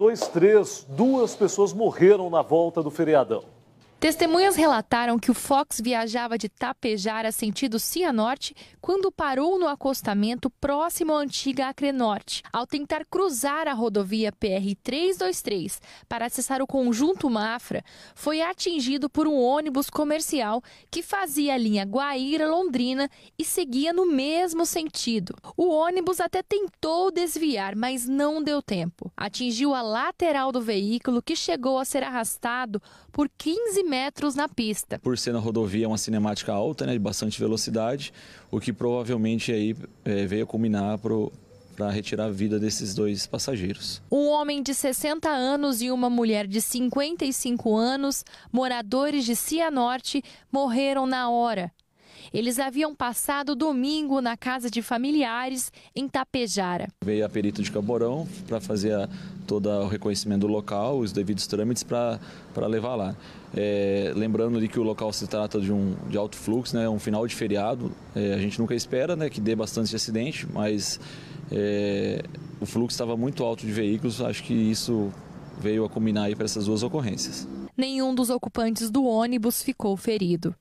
dois, três, duas pessoas morreram na volta do feriadão. Testemunhas relataram que o Fox viajava de Tapejara sentido Cianorte quando parou no acostamento próximo à antiga Acrenorte, ao tentar cruzar a rodovia PR-323 para acessar o conjunto Mafra, foi atingido por um ônibus comercial que fazia a linha Guaíra-Londrina e seguia no mesmo sentido. O ônibus até tentou desviar, mas não deu tempo. Atingiu a lateral do veículo que chegou a ser arrastado por 15 metros na pista. Por ser na rodovia é uma cinemática alta, né, de bastante velocidade, o que provavelmente aí, é, veio a culminar para para retirar a vida desses dois passageiros. Um homem de 60 anos e uma mulher de 55 anos, moradores de Cianorte, morreram na hora eles haviam passado domingo na casa de familiares em Tapejara. Veio a perito de Camborão para fazer a, todo o reconhecimento do local, os devidos trâmites para levar lá. É, lembrando ali que o local se trata de um de alto fluxo, né, é um final de feriado. É, a gente nunca espera né, que dê bastante acidente, mas é, o fluxo estava muito alto de veículos. Acho que isso veio a combinar para essas duas ocorrências. Nenhum dos ocupantes do ônibus ficou ferido.